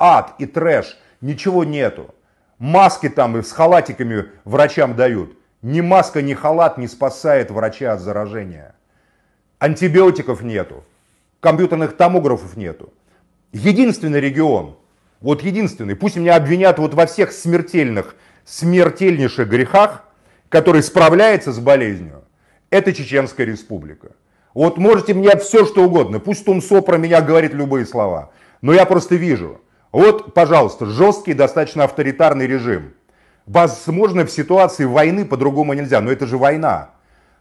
ад и трэш, ничего нету. Маски там и с халатиками врачам дают. Ни маска, ни халат не спасает врача от заражения. Антибиотиков нету, компьютерных томографов нету. Единственный регион, вот единственный, пусть меня обвинят вот во всех смертельных, смертельнейших грехах, который справляется с болезнью, это Чеченская республика. Вот можете мне все что угодно, пусть Тумсо про меня говорит любые слова, но я просто вижу – вот, пожалуйста, жесткий, достаточно авторитарный режим. Возможно, в ситуации войны по-другому нельзя, но это же война.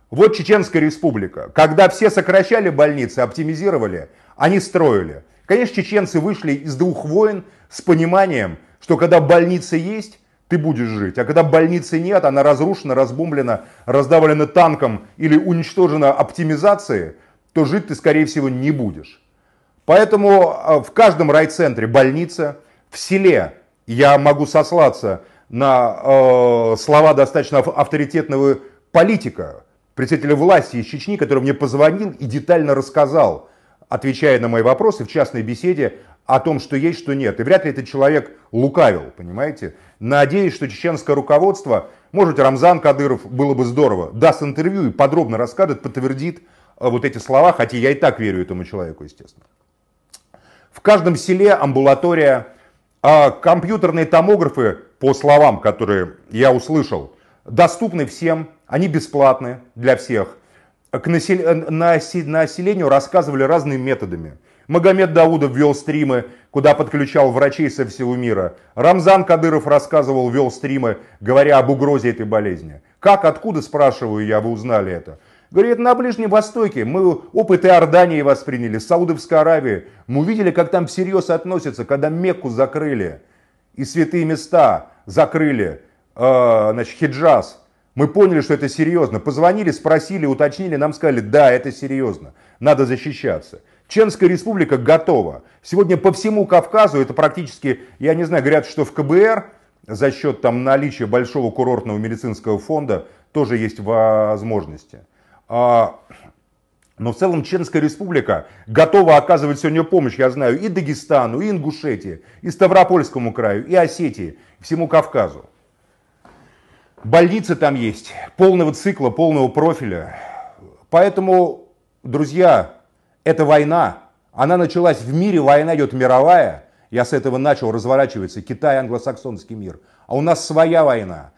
Вот Чеченская республика. Когда все сокращали больницы, оптимизировали, они строили. Конечно, чеченцы вышли из двух войн с пониманием, что когда больница есть, ты будешь жить. А когда больницы нет, она разрушена, разбомблена, раздавлена танком или уничтожена оптимизацией, то жить ты, скорее всего, не будешь. Поэтому а, в каждом райцентре больница, в селе я могу сослаться на э, слова достаточно авторитетного политика, представителя власти из Чечни, который мне позвонил и детально рассказал, отвечая на мои вопросы в частной беседе о том, что есть, что нет. И вряд ли этот человек лукавил, понимаете? Надеюсь, что чеченское руководство, может, Рамзан Кадыров, было бы здорово, даст интервью и подробно расскажет, подтвердит а, вот эти слова, хотя я и так верю этому человеку, естественно. В каждом селе амбулатория, а компьютерные томографы, по словам, которые я услышал, доступны всем, они бесплатны для всех. К населению э, рассказывали разными методами. Магомед Даудов вел стримы, куда подключал врачей со всего мира. Рамзан Кадыров рассказывал, вел стримы, говоря об угрозе этой болезни. Как, откуда, спрашиваю я, вы узнали это? Говорит, на Ближнем Востоке мы опыты Ордании восприняли, Саудовской Аравии. Мы увидели, как там всерьез относятся, когда Мекку закрыли и святые места закрыли, э, значит, хиджаз. Мы поняли, что это серьезно. Позвонили, спросили, уточнили, нам сказали, да, это серьезно, надо защищаться. Ченская республика готова. Сегодня по всему Кавказу, это практически, я не знаю, говорят, что в КБР за счет там, наличия большого курортного медицинского фонда тоже есть возможности. А, но в целом Чеченская республика готова оказывать сегодня помощь, я знаю, и Дагестану, и Ингушетии, и Ставропольскому краю, и Осетии, всему Кавказу. Больницы там есть, полного цикла, полного профиля. Поэтому, друзья, эта война. Она началась в мире, война идет мировая. Я с этого начал разворачиваться Китай, англосаксонский мир. А у нас своя война.